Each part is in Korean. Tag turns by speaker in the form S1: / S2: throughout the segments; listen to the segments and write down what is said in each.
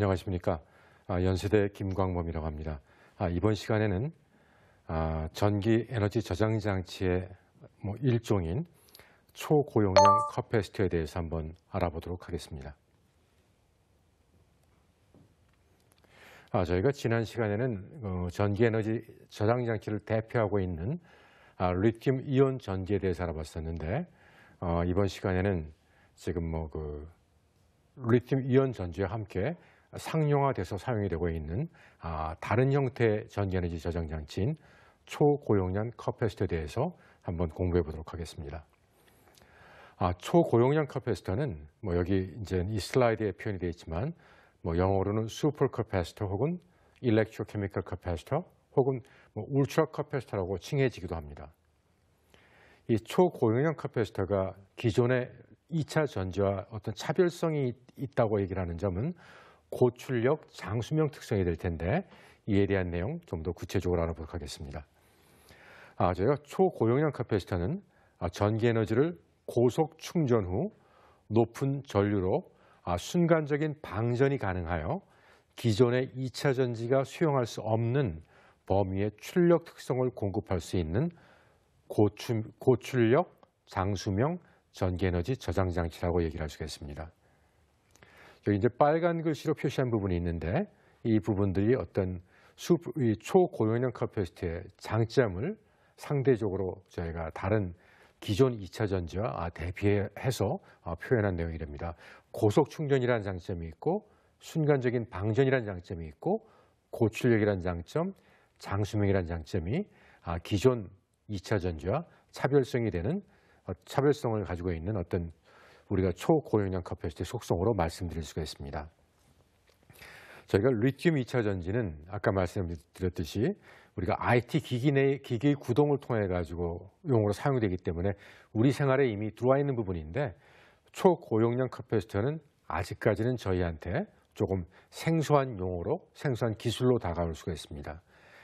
S1: 안녕하십니까. 아, 연세대 김광범이라고 합니다. 아, 이번 시간에는 아, 전기 에너지 저장 장치의 뭐 일종인 초고용량 커패시터에 대해서 한번 알아보도록 하겠습니다. 아, 저희가 지난 시간에는 어, 전기 에너지 저장 장치를 대표하고 있는 아, 리튬 이온 전기에 대해서 알아봤었는데 어, 이번 시간에는 지금 뭐 그 리튬 이온 전지와 함께 상용화돼서 사용이 되고 있는 아, 다른 형태의 전기에너지 저장 장치인 초고용량 커패스터에 대해서 한번 공부해 보도록 하겠습니다. 아, 초고용량 커패스터는 뭐 여기 이제 이 슬라이드에 표현이 되어 있지만 뭐 영어로는 슈퍼 커패스터 혹은 일렉트로케미컬 커패스터 혹은 뭐 울트라 커패스터라고 칭해지기도 합니다. 이 초고용량 커패스터가 기존의 2차 전지와 어떤 차별성이 있다고 얘기를 하는 점은 고출력 장수명 특성이 될 텐데 이에 대한 내용 좀 더 구체적으로 알아보도록 하겠습니다. 아, 저희가 초고용량 카페스터는 아, 전기에너지를 고속 충전 후 높은 전류로 아, 순간적인 방전이 가능하여 기존의 2차 전지가 수용할 수 없는 범위의 출력 특성을 공급할 수 있는 고출력 장수명 전기에너지 저장장치라고 얘기를 할 수가 있습니다. 여기 이제 빨간 글씨로 표시한 부분이 있는데 이 부분들이 어떤 수, 이 초고용량 카페스트의 장점을 상대적으로 저희가 다른 기존 2차 전지와 아, 대비해서 아, 표현한 내용이 됩니다. 고속 충전이라는 장점이 있고 순간적인 방전이라는 장점이 있고 고출력이라는 장점, 장수명이라는 장점이 아, 기존 2차 전지와 차별성이 되는 어, 차별성을 가지고 있는 어떤 우리가 초고용량 카페시티 속성으로 말씀드릴 수가 있습니다. 저희가 리튬 2차 전지는 아까 말씀드렸듯이 우리가 IT 기기 내 기기 구동을 통해 가지고 용으로 사용되기 때문에 우리 생활에 이미 들어와 있는 부분인데 초고용량 카페시터는 아직까지는 저희한테 조금 생소한 용어로 생소한 기술로 다가올 수가 있습니다.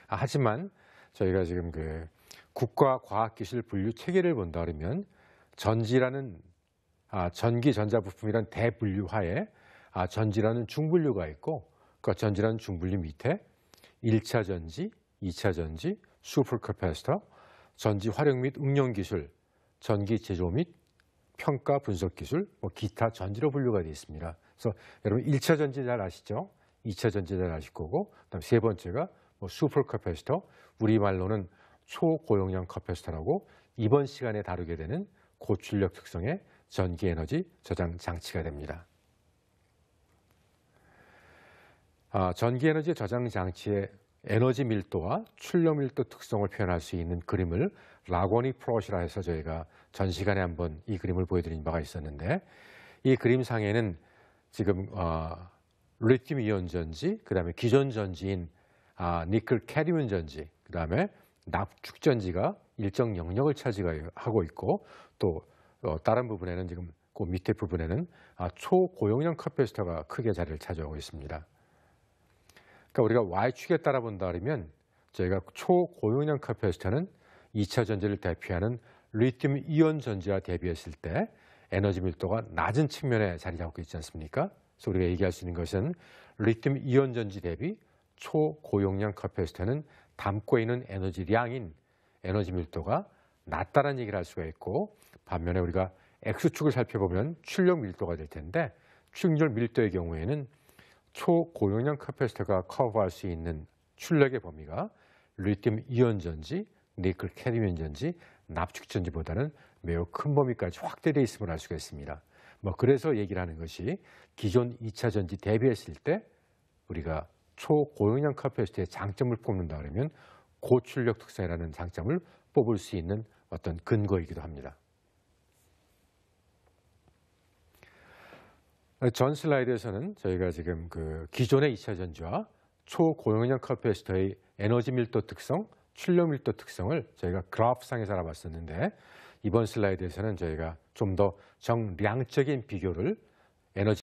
S1: 아, 하지만 저희가 지금 그 국가과학기술 분류 체계를 본다 그러면 전지라는 아, 전기 전자 부품이란 대분류하에 아, 전지라는 중분류가 있고 그 전지라는 중분류 밑에 1차 전지, 2차 전지, 슈퍼캐페스터 전지 활용 및 응용 기술, 전기 제조 및 평가 분석 기술, 뭐 기타 전지로 분류가 되어 있습니다. 그래서 여러분 1차 전지 잘 아시죠? 2차 전지 잘 아실 거고 그다음 세 번째가 뭐슈퍼캐페스터 우리말로는 초고용량 캐페스터라고 이번 시간에 다루게 되는 고출력 특성의 전기에너지 저장 장치가 됩니다. 아, 전기에너지 저장 장치의 에너지 밀도와 출력 밀도 특성을 표현할 수 있는 그림을 라고니 프로시라 해서 저희가 전 시간에 한번 이 그림을 보여드린 바가 있었는데 이 그림상에는 지금 어, 리튬 이온 전지, 그 다음에 기존 전지인 아, 니클 캐리온 전지, 그 다음에 납축 전지가 일정 영역을 차지하고 있고 또 어, 다른 부분에는 지금 그 밑에 부분에는 아, 초고용량 카페스터가 크게 자리를 차지하고 있습니다. 그러니까 우리가 Y축에 따라 본다 그러면 저희가 초고용량 카페스터는 2차 전지를 대표하는 리튬 이온 전지와 대비했을 때 에너지 밀도가 낮은 측면에 자리 잡고 있지 않습니까? 그래서 우리가 얘기할 수 있는 것은 리튬 이온 전지 대비 초고용량 카페스터는 담고 있는 에너지량인 에너지 밀도가 낮다라는 얘기를 할 수가 있고 반면에 우리가 X축을 살펴보면 출력 밀도가 될 텐데 출력 밀도의 경우에는 초고용량 카페스터가 커버할 수 있는 출력의 범위가 리튬 이온 전지, 니클 캐리온 전지, 납축 전지보다는 매우 큰 범위까지 확대되어 있음을 알 수가 있습니다. 뭐 그래서 얘기를 하는 것이 기존 2차 전지 대비했을 때 우리가 초고용량 카페스터의 장점을 뽑는다 그러면 고출력 특성이라는 장점을 뽑을 수 있는 어떤 근거이기도 합니다. 전 슬라이드에서는 저희가 지금 그 기존의 2차 전지와 초고용량 카페스터의 에너지 밀도 특성, 출력 밀도 특성을 저희가 그래프상에서 알아봤었는데 이번 슬라이드에서는 저희가 좀 더 정량적인 비교를 에너지